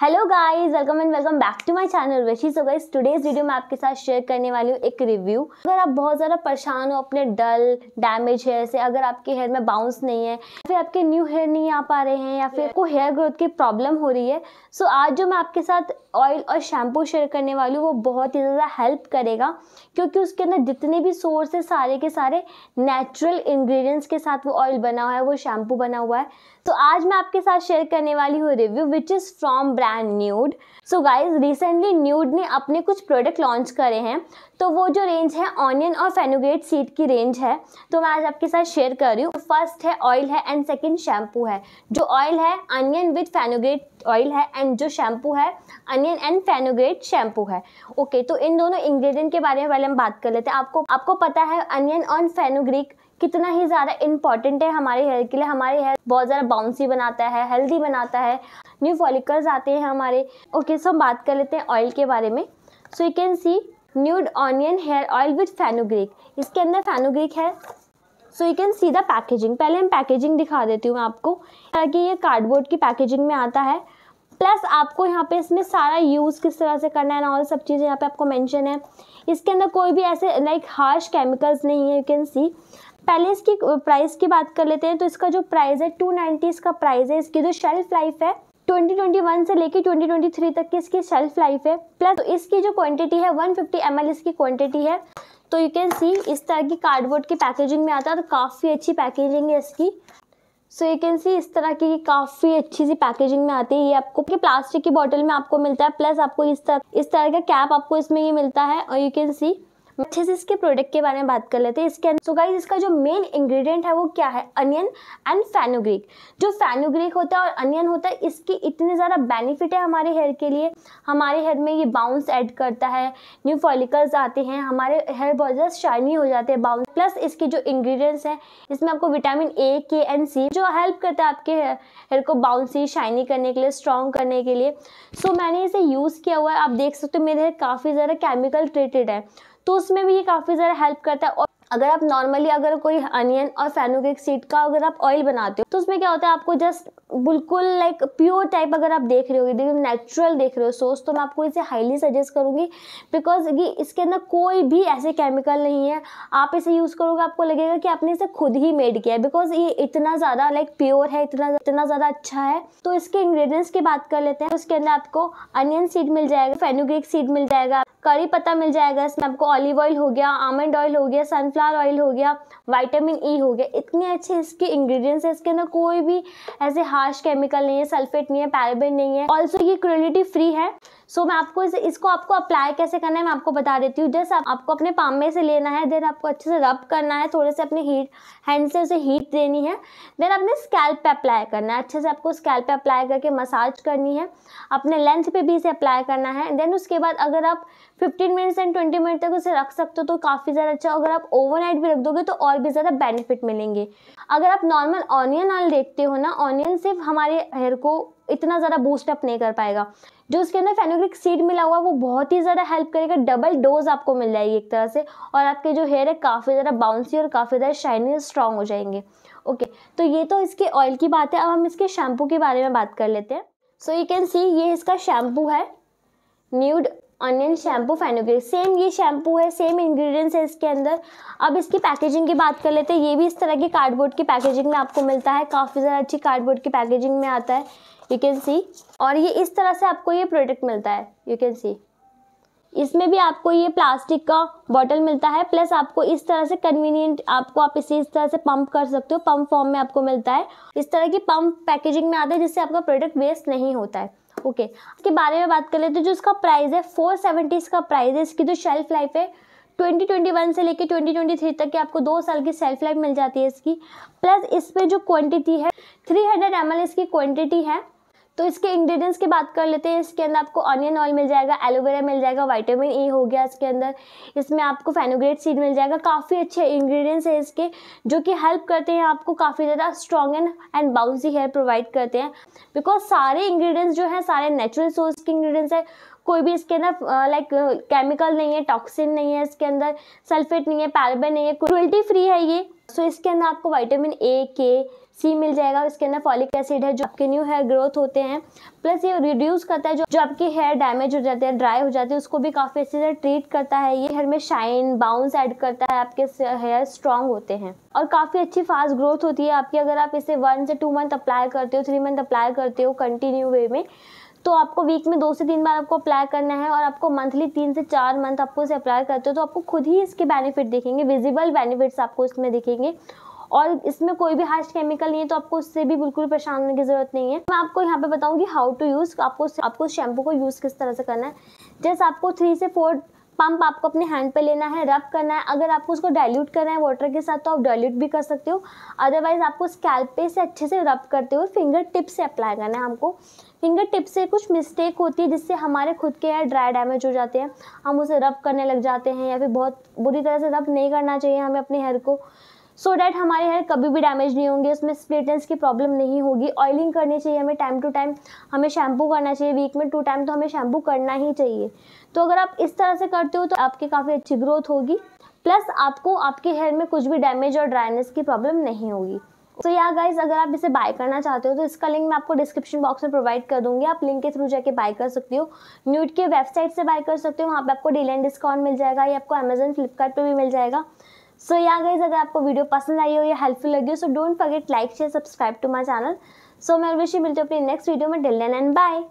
hello guys welcome and welcome back to my channel वशी so guys today's video में आपके साथ share करने वाली हूँ एक रिव्यू अगर आप बहुत ज़्यादा परेशान हो अपने डल डैमेज हेयर से अगर आपके हेयर में बाउंस नहीं है फिर आपके न्यू हेयर नहीं आ पा रहे हैं या फिर आपको हेयर ग्रोथ की प्रॉब्लम हो रही है सो so, आज जो मैं आपके साथ ऑयल और शैम्पू शेयर करने वाली हूँ वो बहुत ही ज़्यादा हेल्प करेगा क्योंकि उसके अंदर जितने भी सोर्स है सारे के सारे नेचुरल इन्ग्रीडियंट्स के साथ वो ऑयल बना हुआ है वो शैम्पू बना हुआ है तो आज मैं आपके साथ शेयर करने वाली हूँ review which is from brand Nude so guys recently Nude ने अपने कुछ प्रोडक्ट लॉन्च करे हैं तो वो जो रेंज है ऑनियन और फेनोग्रेट सीड की रेंज है तो मैं आज आपके साथ शेयर कर रही हूँ फर्स्ट है ऑयल है एंड एंड सेकेंड शैम्पू है जो ऑयल है अनियन विथ फेनोग्रेट ऑयल है एंड जो शैम्पू है अनियन एंड फेनोग्रेट शैम्पू है ओके okay, तो इन दोनों इंग्रेडिएंट के बारे में पहले हम बात कर लेते हैं आपको आपको पता है अनियन और फेनोग्रिक कितना ही ज़्यादा इंपॉर्टेंट है हमारे हेयर के लिए हमारे हेयर बहुत ज़्यादा बाउंसी बनाता है हेल्दी बनाता है न्यू फॉलिकल्स आते हैं हमारे ओके सो हम बात कर लेते हैं ऑयल के बारे में so you can see Nude onion hair oil with fenugreek इसके अंदर फेनोग्रिक है so you can see the packaging पहले हम पैकेजिंग दिखा देती हूँ आपको ताकि ये कार्डबोर्ड की पैकेजिंग में आता है प्लस आपको यहाँ पे इसमें सारा यूज़ किस तरह से करना है ना ऑल सब चीज़ें यहाँ पे आपको मेंशन है इसके अंदर कोई भी ऐसे लाइक हार्श केमिकल्स नहीं है यू कैन सी पहले इसकी प्राइस की बात कर लेते हैं तो इसका जो प्राइस है टू नाइन्टी इसका प्राइस है इसकी जो शेल्फ लाइफ है 2021 से लेकर 2023 तक की इसकी शेल्फ लाइफ है प्लस इसकी जो क्वांटिटी है 150 ml इसकी क्वांटिटी है तो यू कैन सी इस तरह की कार्डबोर्ड की पैकेजिंग में आता है तो काफ़ी अच्छी पैकेजिंग है इसकी सो यू कैन सी इस तरह की काफ़ी अच्छी सी पैकेजिंग में आती है ये आपको कि प्लास्टिक की बॉटल में आपको मिलता है प्लस आपको इस तरह इस तरह का कैप आपको इसमें ये मिलता है और यू कैन सी अच्छे से इसके प्रोडक्ट के बारे में बात कर लेते हैं इसके सो गाइस इसका जो मेन इंग्रेडिएंट है वो क्या है अनियन एंड फैनोग्रिक जो फैनोग्रिक होता है और अनियन होता है इसके इतने ज़्यादा बेनिफिट है हमारे हेयर के लिए हमारे हेयर में ये बाउंस ऐड करता है न्यू फॉलिकल्स आते हैं हमारे हेयर बहुत ज़्यादा शाइनी हो जाते हैं बाउंस प्लस इसके जो इन्ग्रीडियंट्स हैं इसमें आपको विटामिन ए के एंड सी जो हेल्प करता है आपके हेयर को बाउंसी शाइनी करने के लिए स्ट्रॉन्ग करने के लिए सो so, मैंने इसे यूज़ किया हुआ है आप देख सकते हो मेरे हेयर काफ़ी ज़्यादा केमिकल ट्रीटेड है तो उसमें भी ये काफ़ी ज़्यादा हेल्प करता है और अगर आप नॉर्मली अगर कोई अनियन और फेनुग्रिक सीड का अगर आप ऑयल बनाते हो तो उसमें क्या होता है आपको जस्ट बिल्कुल लाइक प्योर टाइप अगर आप देख रहे हो एकदम नेचुरल देख रहे हो सोर्स तो मैं आपको इसे हाईली सजेस्ट करूँगी बिकॉज ये इसके अंदर कोई भी ऐसे केमिकल नहीं है आप इसे यूज़ करोगे आपको लगेगा कि आपने इसे खुद ही मेड किया है बिकॉज ये इतना ज़्यादा लाइक प्योर है इतना इतना ज़्यादा अच्छा है तो इसके इंग्रेडिएंट्स की बात कर लेते हैं उसके अंदर आपको अनियन सीड मिल जाएगा फेनुग्रिक सीड मिल जाएगा करी पत्ता मिल जाएगा इसमें आपको ऑलिव ऑयल हो गया आमंड ऑयल हो गया सनफ्लावर ऑयल हो गया वाइटामिन ई e हो गया इतने अच्छे इसके इंग्रेडिएंट्स है इसके अंदर कोई भी ऐसे हार्श केमिकल नहीं है सल्फेट नहीं है पैराबिन नहीं है ऑल्सो ये क्रोलिटी फ्री है सो so, मैं आपको इस, इसको आपको अप्लाई कैसे करना है मैं आपको बता देती हूँ जैसे आप, आपको अपने पाम में से लेना है देन आपको अच्छे से रब करना है थोड़े से अपने हीट हैंड से उसे हीट देनी है देन अपने स्कैल्प पे अप्लाई करना है अच्छे से आपको स्कैल्प पे अप्लाई करके मसाज करनी है अपने लेंथ पे भी इसे अप्लाई करना है देन उसके बाद अगर आप fifteen minutes and twenty minute तक उसे रख सकते हो तो काफ़ी ज़्यादा अच्छा अगर आप ओवरनाइट भी रख दोगे तो और भी ज़्यादा बेनिफिट मिलेंगे अगर आप नॉर्मल ऑनियन ऑयल देखते हो ना ऑनियन सिर्फ हमारे हेयर को इतना ज़्यादा बूस्टअप नहीं कर पाएगा जो उसके अंदर फेनोग्रिक सीड मिला हुआ है वो बहुत ही ज़्यादा हेल्प करेगा डबल डोज आपको मिल जाएगी एक तरह से और आपके जो हेयर है काफ़ी ज़्यादा बाउंसी और काफ़ी ज़्यादा शाइनी और स्ट्रॉन्ग हो जाएंगे ओके तो ये तो इसके ऑयल की बात है अब हम इसके शैम्पू के बारे में बात कर लेते हैं सो यू कैन सी ये इसका शैम्पू है Nude onion shampoo fenugreek same ये शैम्पू है सेम इंग्रेडिएंट्स है इसके अंदर अब इसकी पैकेजिंग की बात कर लेते हैं ये भी इस तरह की कार्डबोर्ड की पैकेजिंग में आपको मिलता है काफ़ी ज़्यादा अच्छी कार्डबोर्ड की पैकेजिंग में आता है यू कैन सी और ये इस तरह से आपको ये प्रोडक्ट मिलता है यू कैन सी इसमें भी आपको ये प्लास्टिक का बॉटल मिलता है प्लस आपको इस तरह से कन्वीनियंट आपको आप इसे इस तरह से पंप कर सकते हो पंप फॉर्म में आपको मिलता है इस तरह की पंप पैकेजिंग में आता है जिससे आपका प्रोडक्ट वेस्ट नहीं होता है ओके इसके बारे में बात कर लेते हैं तो जो इसका प्राइस है फोर सेवेंटी इसका प्राइस है इसकी जो शेल्फ लाइफ है 2021 से लेकर 2023 तक की आपको दो साल की सेल्फ लाइफ मिल जाती है इसकी प्लस इस पर जो क्वांटिटी है 300 हंड्रेड इसकी क्वांटिटी है तो इसके इंग्रेडिएंट्स की बात कर लेते हैं इसके अंदर आपको ऑनियन ऑयल मिल जाएगा एलोवेरा मिल जाएगा वाइटामिन ए e हो गया इसके अंदर इसमें आपको फेनोग्रेट सीड मिल जाएगा काफ़ी अच्छे इंग्रेडिएंट्स हैं इसके जो कि हेल्प करते हैं आपको काफ़ी ज़्यादा strong and and bouncy hair provide करते हैं बिकॉज सारे इंग्रीडियंट्स जो हैं सारे नेचुरल सोर्स के इंग्रीडियंट्स हैं कोई भी इसके अंदर लाइक केमिकल नहीं है टॉक्सिन नहीं है इसके अंदर सल्फेट नहीं है पैराबेन नहीं है क्रुअल्टी फ्री है ये सो so, इसके अंदर आपको वाइटामिन ए के सी मिल जाएगा इसके अंदर फॉलिक एसिड है जो आपके न्यू हेयर ग्रोथ होते हैं प्लस ये रिड्यूस करता है जो जो आपके हेयर डैमेज हो जाते हैं ड्राई हो जाते हैं उसको भी काफ़ी अच्छे से ट्रीट करता है ये हेयर में शाइन बाउंस ऐड करता है आपके हेयर स्ट्रांग होते हैं और काफ़ी अच्छी फास्ट ग्रोथ होती है आपकी अगर आप इसे वन से टू मंथ अप्लाई करते हो थ्री मंथ अप्लाई करते हो कंटिन्यू वे में तो आपको वीक में दो से तीन बार आपको अप्लाई करना है और आपको मंथली तीन से चार मंथ आपको इसे अप्लाई करते हो तो आपको खुद ही इसके बेनिफिट दिखेंगे विजिबल बेनिफिट्स आपको इसमें दिखेंगे और इसमें कोई भी हार्श केमिकल नहीं है तो आपको उससे भी बिल्कुल परेशान होने की ज़रूरत नहीं है मैं आपको यहाँ पे बताऊँगी हाउ टू यूज़ आपको आपको शैम्पू को यूज़ किस तरह से करना है जैसे आपको थ्री से फोर पंप आपको अपने हैंड पे लेना है रब करना है अगर आपको उसको डाइल्यूट करना है वाटर के साथ तो आप डाइल्यूट भी कर सकते हो अदरवाइज़ आपको स्कैल्प पे से अच्छे से रब करते हुए फिंगर टिप से अप्लाई करना है हमको फिंगर टिप से कुछ मिस्टेक होती है जिससे हमारे खुद के हेयर ड्राई डैमेज हो जाते हैं हम उसे रब करने लग जाते हैं या फिर बहुत बुरी तरह से रब नहीं करना चाहिए हमें अपने हेयर को सो so डैट हमारे हेयर कभी भी डैमेज नहीं होंगे उसमें स्प्लिटेंस की प्रॉब्लम नहीं होगी ऑयलिंग करनी चाहिए हमें टाइम टू टाइम हमें शैम्पू करना चाहिए वीक में टू टाइम तो हमें शैम्पू करना ही चाहिए तो अगर आप इस तरह से करते हो तो आपकी काफ़ी अच्छी ग्रोथ होगी प्लस आपको आपके हेयर में कुछ भी डैमेज और ड्राइनेस की प्रॉब्लम नहीं होगी तो या गाइज अगर आप इसे बाय करना चाहते हो तो इसका लिंक मैं आपको डिस्क्रिप्शन बॉक्स में प्रोवाइड कर दूंगी आप लिंक के थ्रू जाके बाय कर सकते हो न्यूट के वेबसाइट से बाय कर सकते हो वहाँ पे आपको डील एंड डिस्काउंट मिल जाएगा या आपको अमेजन फ्लिपकार्ट भी मिल जाएगा सो या गई अगर आपको वीडियो पसंद आई हो या हेल्पफुल लगी हो so don't forget like share subscribe to my channel so मैं विश मिलती हूँ अपनी नेक्स्ट वीडियो में डिल एंड बाय